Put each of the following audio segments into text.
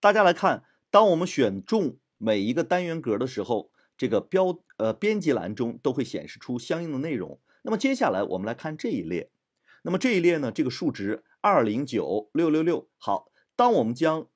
大家来看，当我们选中每一个单元格的时候，这个标呃编辑栏中都会显示出相应的内容。那么接下来我们来看这一列，那么这一列呢，这个数值二零九六六六。好，当我们将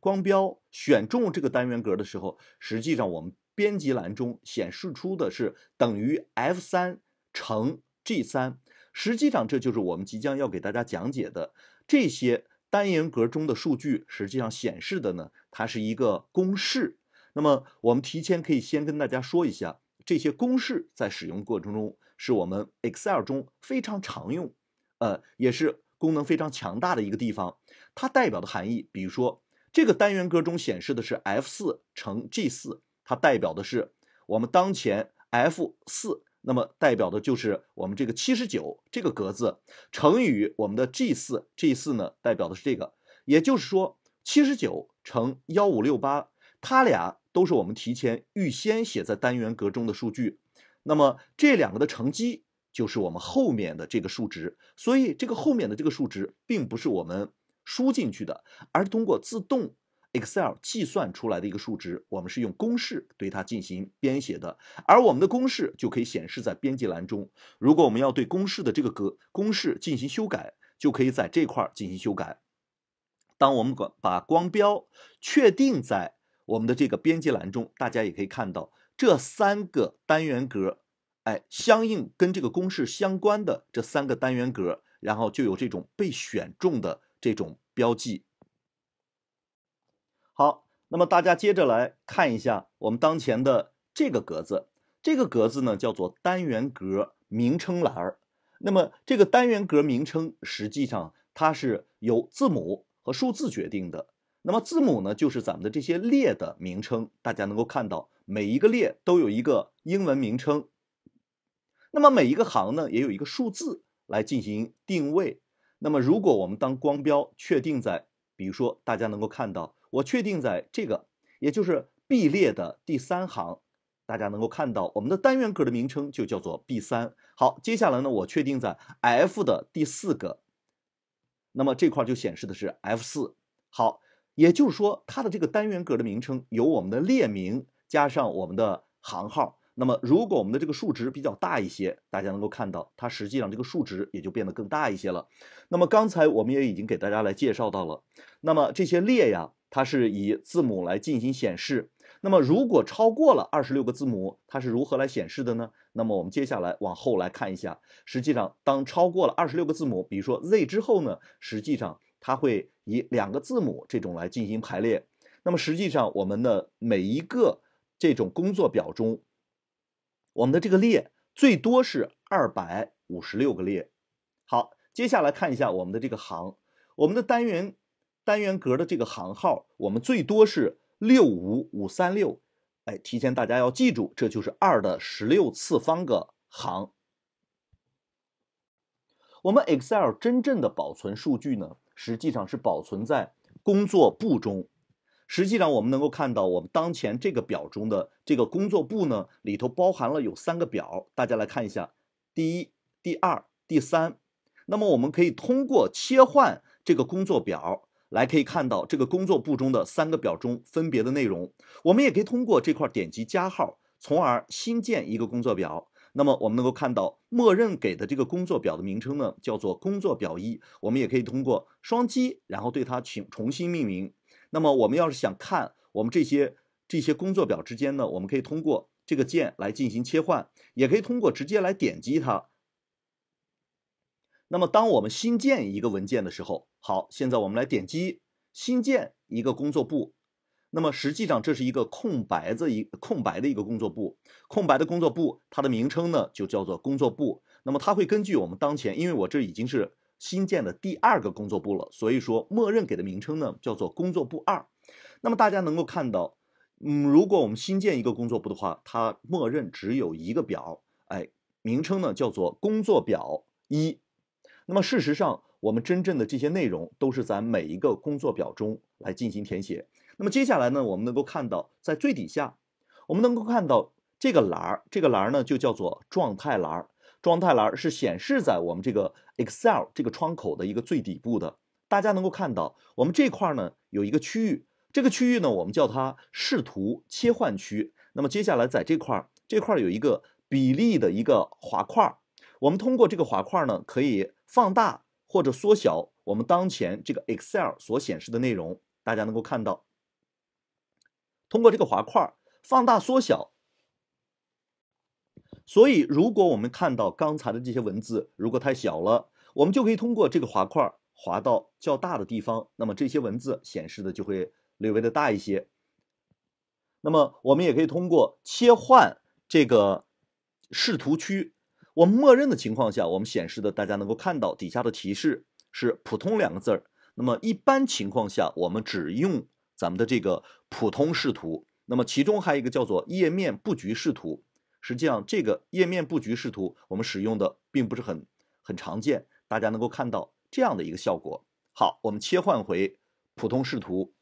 光标选中这个单元格的时候，实际上我们编辑栏中显示出的是等于 F 三乘 G 三。实际上这就是我们即将要给大家讲解的这些。单元格中的数据实际上显示的呢，它是一个公式。那么我们提前可以先跟大家说一下，这些公式在使用过程中是我们 Excel 中非常常用，呃，也是功能非常强大的一个地方。它代表的含义，比如说这个单元格中显示的是 F4 乘 G4，它代表的是我们当前 F4。那么代表的就是我们这个七十九这个格子乘以我们的 G 四，G 四呢代表的是这个，也就是说七十九乘幺五六八，它俩都是我们提前预先写在单元格中的数据，那么这两个的乘积就是我们后面的这个数值，所以这个后面的这个数值并不是我们输进去的，而通过自动。Excel 计算出来的一个数值，我们是用公式对它进行编写的，而我们的公式就可以显示在编辑栏中。如果我们要对公式的这个格公式进行修改，就可以在这块儿进行修改。当我们把光标确定在我们的这个编辑栏中，大家也可以看到这三个单元格，哎，相应跟这个公式相关的这三个单元格，然后就有这种被选中的这种标记。好，那么大家接着来看一下我们当前的这个格子。这个格子呢叫做单元格名称栏儿。那么这个单元格名称实际上它是由字母和数字决定的。那么字母呢就是咱们的这些列的名称，大家能够看到每一个列都有一个英文名称。那么每一个行呢也有一个数字来进行定位。那么如果我们当光标确定在，比如说大家能够看到。我确定在这个，也就是 B 列的第三行，大家能够看到我们的单元格的名称就叫做 B 三。好，接下来呢，我确定在 F 的第四个，那么这块就显示的是 F 四。好，也就是说它的这个单元格的名称由我们的列名加上我们的行号。那么如果我们的这个数值比较大一些，大家能够看到它实际上这个数值也就变得更大一些了。那么刚才我们也已经给大家来介绍到了，那么这些列呀。它是以字母来进行显示，那么如果超过了二十六个字母，它是如何来显示的呢？那么我们接下来往后来看一下，实际上当超过了二十六个字母，比如说 Z 之后呢，实际上它会以两个字母这种来进行排列。那么实际上我们的每一个这种工作表中，我们的这个列最多是二百五十六个列。好，接下来看一下我们的这个行，我们的单元。单元格的这个行号，我们最多是六五五三六，哎，提前大家要记住，这就是二的十六次方个行。我们 Excel 真正的保存数据呢，实际上是保存在工作簿中。实际上，我们能够看到，我们当前这个表中的这个工作簿呢，里头包含了有三个表。大家来看一下，第一、第二、第三。那么我们可以通过切换这个工作表。来可以看到这个工作簿中的三个表中分别的内容。我们也可以通过这块点击加号，从而新建一个工作表。那么我们能够看到，默认给的这个工作表的名称呢，叫做工作表一。我们也可以通过双击，然后对它请重新命名。那么我们要是想看我们这些这些工作表之间呢，我们可以通过这个键来进行切换，也可以通过直接来点击它。那么，当我们新建一个文件的时候，好，现在我们来点击新建一个工作簿。那么，实际上这是一个空白的一空白的一个工作簿，空白的工作簿，它的名称呢就叫做工作簿。那么，它会根据我们当前，因为我这已经是新建的第二个工作簿了，所以说默认给的名称呢叫做工作簿二。那么大家能够看到，嗯，如果我们新建一个工作簿的话，它默认只有一个表，哎，名称呢叫做工作表一。那么，事实上，我们真正的这些内容都是在每一个工作表中来进行填写。那么，接下来呢，我们能够看到，在最底下，我们能够看到这个栏儿，这个栏儿呢就叫做状态栏儿。状态栏儿是显示在我们这个 Excel 这个窗口的一个最底部的。大家能够看到，我们这块呢有一个区域，这个区域呢我们叫它视图切换区。那么，接下来在这块儿，这块儿有一个比例的一个滑块儿，我们通过这个滑块儿呢可以。放大或者缩小我们当前这个 Excel 所显示的内容，大家能够看到。通过这个滑块放大、缩小。所以，如果我们看到刚才的这些文字如果太小了，我们就可以通过这个滑块滑到较大的地方，那么这些文字显示的就会略微的大一些。那么，我们也可以通过切换这个视图区。我们默认的情况下，我们显示的大家能够看到底下的提示是普通两个字儿。那么一般情况下，我们只用咱们的这个普通视图。那么其中还有一个叫做页面布局视图，实际上这个页面布局视图我们使用的并不是很很常见。大家能够看到这样的一个效果。好，我们切换回普通视图。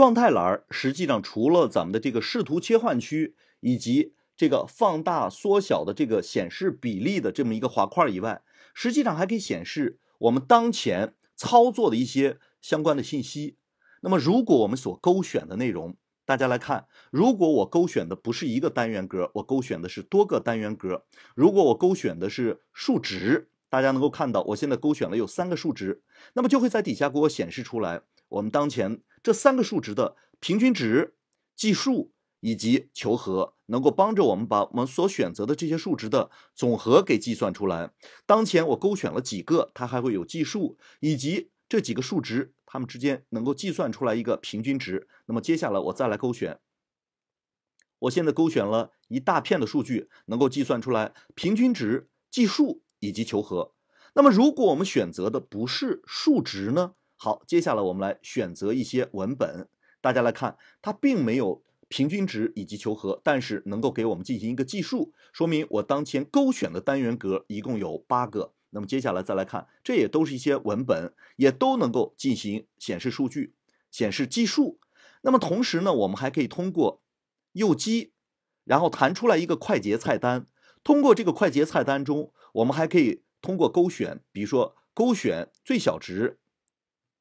状态栏实际上除了咱们的这个视图切换区以及这个放大缩小的这个显示比例的这么一个滑块以外，实际上还可以显示我们当前操作的一些相关的信息。那么，如果我们所勾选的内容，大家来看，如果我勾选的不是一个单元格，我勾选的是多个单元格；如果我勾选的是数值，大家能够看到，我现在勾选了有三个数值，那么就会在底下给我显示出来我们当前。这三个数值的平均值、计数以及求和，能够帮着我们把我们所选择的这些数值的总和给计算出来。当前我勾选了几个，它还会有计数以及这几个数值它们之间能够计算出来一个平均值。那么接下来我再来勾选，我现在勾选了一大片的数据，能够计算出来平均值、计数以及求和。那么如果我们选择的不是数值呢？好，接下来我们来选择一些文本，大家来看，它并没有平均值以及求和，但是能够给我们进行一个计数，说明我当前勾选的单元格一共有八个。那么接下来再来看，这也都是一些文本，也都能够进行显示数据、显示计数。那么同时呢，我们还可以通过右击，然后弹出来一个快捷菜单，通过这个快捷菜单中，我们还可以通过勾选，比如说勾选最小值。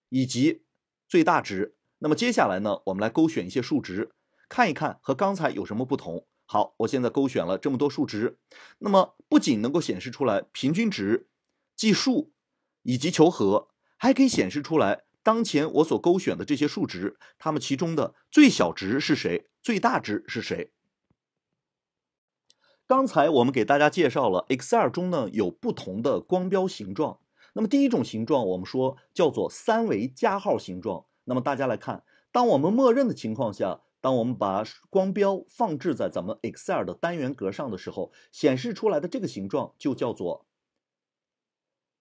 以及最大值。那么接下来呢，我们来勾选一些数值，看一看和刚才有什么不同。好，我现在勾选了这么多数值，那么不仅能够显示出来平均值、计数以及求和，还可以显示出来当前我所勾选的这些数值，它们其中的最小值是谁，最大值是谁。刚才我们给大家介绍了 Excel 中呢有不同的光标形状。那么第一种形状，我们说叫做三维加号形状。那么大家来看，当我们默认的情况下，当我们把光标放置在咱们 Excel 的单元格上的时候，显示出来的这个形状就叫做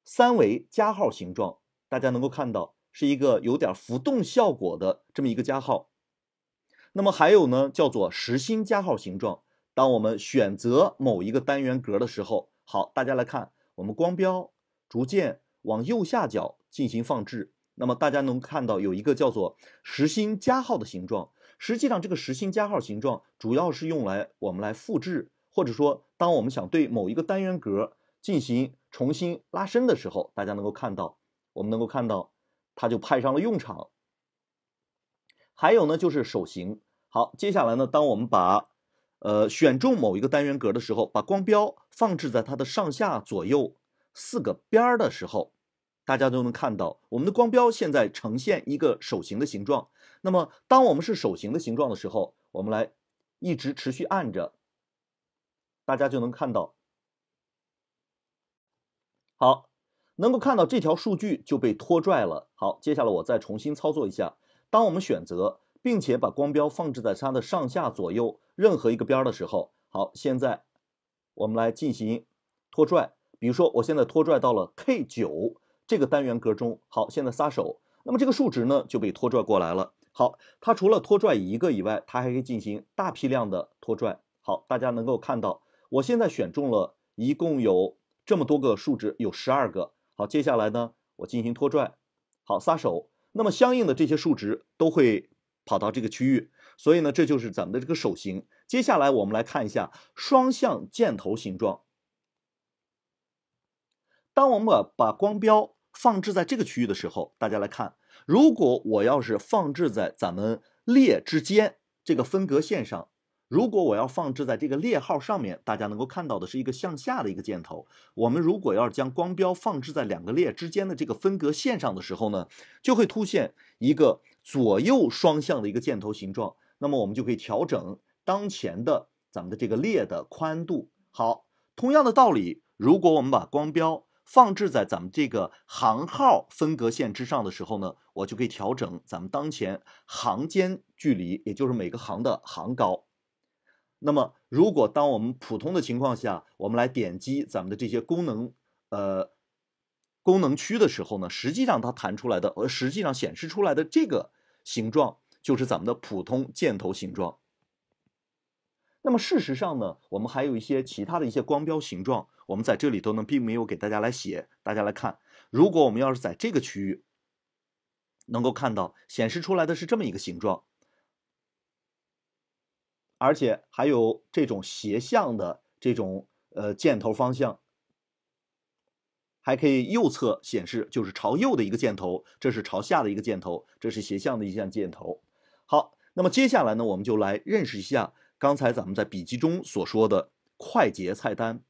三维加号形状。大家能够看到，是一个有点浮动效果的这么一个加号。那么还有呢，叫做实心加号形状。当我们选择某一个单元格的时候，好，大家来看，我们光标逐渐。往右下角进行放置，那么大家能看到有一个叫做实心加号的形状。实际上，这个实心加号形状主要是用来我们来复制，或者说当我们想对某一个单元格进行重新拉伸的时候，大家能够看到，我们能够看到它就派上了用场。还有呢，就是手形。好，接下来呢，当我们把呃选中某一个单元格的时候，把光标放置在它的上下左右。四个边儿的时候，大家都能看到我们的光标现在呈现一个手形的形状。那么，当我们是手形的形状的时候，我们来一直持续按着，大家就能看到。好，能够看到这条数据就被拖拽了。好，接下来我再重新操作一下。当我们选择并且把光标放置在它的上下左右任何一个边儿的时候，好，现在我们来进行拖拽。比如说，我现在拖拽到了 K9 这个单元格中，好，现在撒手，那么这个数值呢就被拖拽过来了。好，它除了拖拽一个以外，它还可以进行大批量的拖拽。好，大家能够看到，我现在选中了一共有这么多个数值，有十二个。好，接下来呢，我进行拖拽，好，撒手，那么相应的这些数值都会跑到这个区域。所以呢，这就是咱们的这个手型。接下来我们来看一下双向箭头形状。当我们把光标放置在这个区域的时候，大家来看，如果我要是放置在咱们列之间这个分隔线上，如果我要放置在这个列号上面，大家能够看到的是一个向下的一个箭头。我们如果要将光标放置在两个列之间的这个分隔线上的时候呢，就会凸显一个左右双向的一个箭头形状。那么我们就可以调整当前的咱们的这个列的宽度。好，同样的道理，如果我们把光标放置在咱们这个行号分隔线之上的时候呢，我就可以调整咱们当前行间距离，也就是每个行的行高。那么，如果当我们普通的情况下，我们来点击咱们的这些功能，呃，功能区的时候呢，实际上它弹出来的，呃，实际上显示出来的这个形状就是咱们的普通箭头形状。那么事实上呢，我们还有一些其他的一些光标形状，我们在这里头呢并没有给大家来写。大家来看，如果我们要是在这个区域能够看到显示出来的是这么一个形状，而且还有这种斜向的这种呃箭头方向，还可以右侧显示就是朝右的一个箭头，这是朝下的一个箭头，这是斜向的一项箭头。好，那么接下来呢，我们就来认识一下。刚才咱们在笔记中所说的快捷菜单，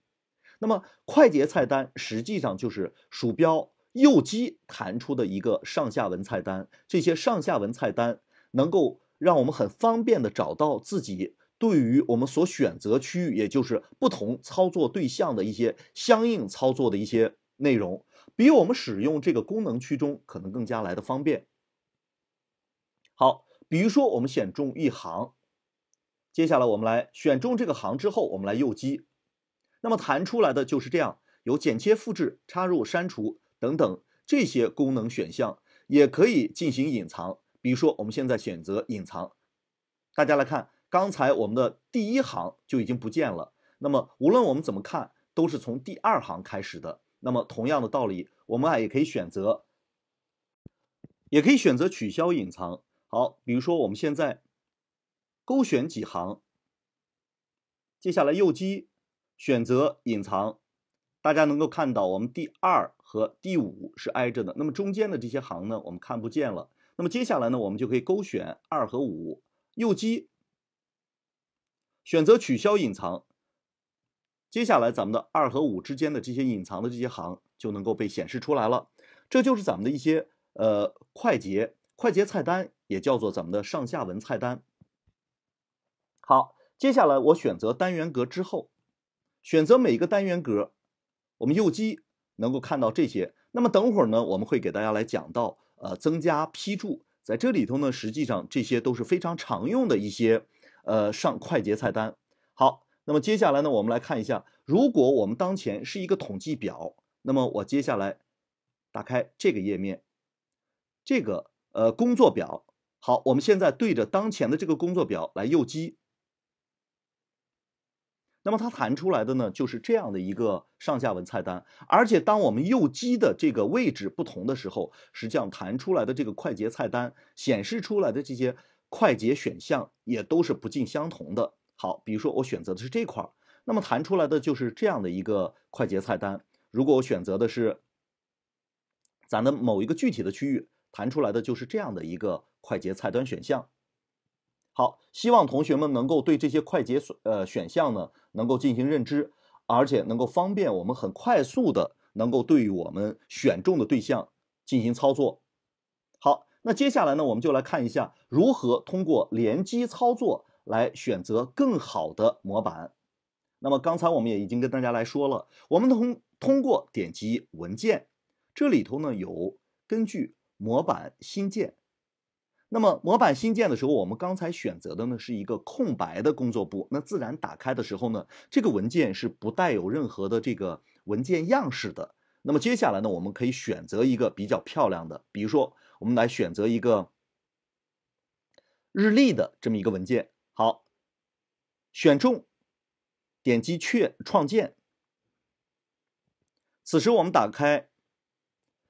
那么快捷菜单实际上就是鼠标右击弹出的一个上下文菜单。这些上下文菜单能够让我们很方便的找到自己对于我们所选择区域，也就是不同操作对象的一些相应操作的一些内容，比我们使用这个功能区中可能更加来的方便。好，比如说我们选中一行。接下来我们来选中这个行之后，我们来右击，那么弹出来的就是这样，有剪切、复制、插入、删除等等这些功能选项，也可以进行隐藏。比如说，我们现在选择隐藏，大家来看，刚才我们的第一行就已经不见了。那么无论我们怎么看，都是从第二行开始的。那么同样的道理，我们啊也可以选择，也可以选择取消隐藏。好，比如说我们现在。勾选几行，接下来右击选择隐藏，大家能够看到我们第二和第五是挨着的，那么中间的这些行呢我们看不见了。那么接下来呢我们就可以勾选二和五，右击选择取消隐藏。接下来咱们的二和五之间的这些隐藏的这些行就能够被显示出来了。这就是咱们的一些呃快捷快捷菜单，也叫做咱们的上下文菜单。好，接下来我选择单元格之后，选择每个单元格，我们右击能够看到这些。那么等会儿呢，我们会给大家来讲到呃，增加批注，在这里头呢，实际上这些都是非常常用的一些呃上快捷菜单。好，那么接下来呢，我们来看一下，如果我们当前是一个统计表，那么我接下来打开这个页面，这个呃工作表。好，我们现在对着当前的这个工作表来右击。那么它弹出来的呢，就是这样的一个上下文菜单。而且，当我们右击的这个位置不同的时候，实际上弹出来的这个快捷菜单显示出来的这些快捷选项也都是不尽相同的。好，比如说我选择的是这块儿，那么弹出来的就是这样的一个快捷菜单。如果我选择的是咱的某一个具体的区域，弹出来的就是这样的一个快捷菜单选项。好，希望同学们能够对这些快捷选呃选项呢能够进行认知，而且能够方便我们很快速的能够对于我们选中的对象进行操作。好，那接下来呢我们就来看一下如何通过联机操作来选择更好的模板。那么刚才我们也已经跟大家来说了，我们通通过点击文件，这里头呢有根据模板新建。那么模板新建的时候，我们刚才选择的呢是一个空白的工作簿，那自然打开的时候呢，这个文件是不带有任何的这个文件样式的。那么接下来呢，我们可以选择一个比较漂亮的，比如说我们来选择一个日历的这么一个文件。好，选中，点击确创建。此时我们打开，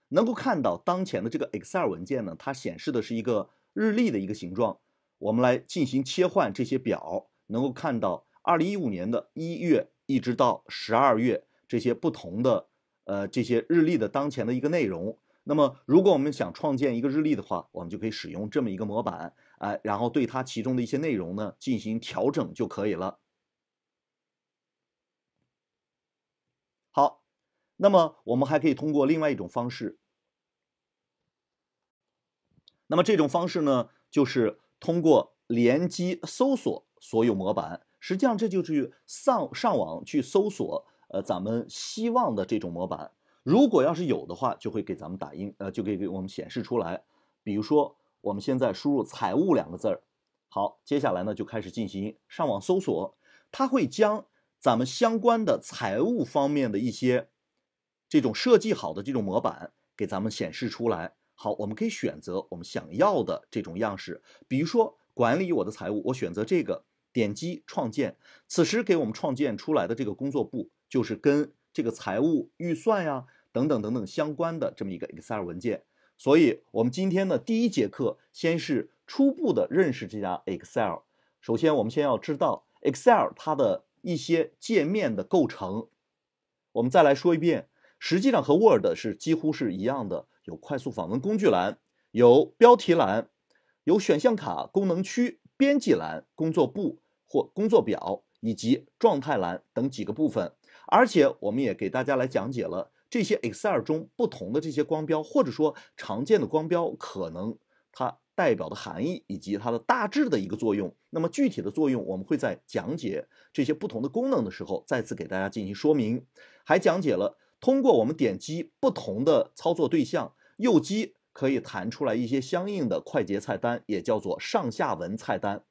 能够看到当前的这个 Excel 文件呢，它显示的是一个。日历的一个形状，我们来进行切换这些表，能够看到二零一五年的一月一直到十二月这些不同的呃这些日历的当前的一个内容。那么，如果我们想创建一个日历的话，我们就可以使用这么一个模板，哎，然后对它其中的一些内容呢进行调整就可以了。好，那么我们还可以通过另外一种方式。那么这种方式呢，就是通过联机搜索所有模板。实际上，这就是上上网去搜索，呃，咱们希望的这种模板。如果要是有的话，就会给咱们打印，呃，就可以给我们显示出来。比如说，我们现在输入“财务”两个字儿。好，接下来呢，就开始进行上网搜索，它会将咱们相关的财务方面的一些这种设计好的这种模板给咱们显示出来。好，我们可以选择我们想要的这种样式，比如说管理我的财务，我选择这个，点击创建，此时给我们创建出来的这个工作簿就是跟这个财务预算呀等等等等相关的这么一个 Excel 文件。所以，我们今天呢第一节课，先是初步的认识这家 Excel。首先，我们先要知道 Excel 它的一些界面的构成。我们再来说一遍，实际上和 Word 是几乎是一样的。有快速访问工具栏，有标题栏，有选项卡功能区、编辑栏、工作簿或工作表以及状态栏等几个部分。而且，我们也给大家来讲解了这些 Excel 中不同的这些光标，或者说常见的光标，可能它代表的含义以及它的大致的一个作用。那么，具体的作用，我们会在讲解这些不同的功能的时候再次给大家进行说明。还讲解了通过我们点击不同的操作对象。右击可以弹出来一些相应的快捷菜单，也叫做上下文菜单。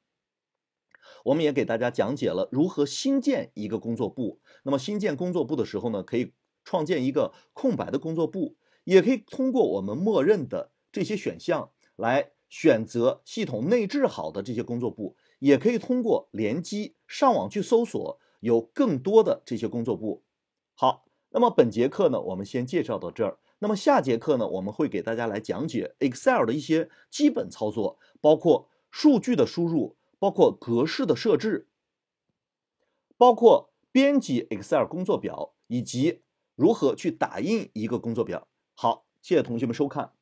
我们也给大家讲解了如何新建一个工作簿。那么新建工作簿的时候呢，可以创建一个空白的工作簿，也可以通过我们默认的这些选项来选择系统内置好的这些工作簿，也可以通过联机上网去搜索有更多的这些工作簿。好，那么本节课呢，我们先介绍到这儿。那么下节课呢，我们会给大家来讲解 Excel 的一些基本操作，包括数据的输入，包括格式的设置，包括编辑 Excel 工作表，以及如何去打印一个工作表。好，谢谢同学们收看。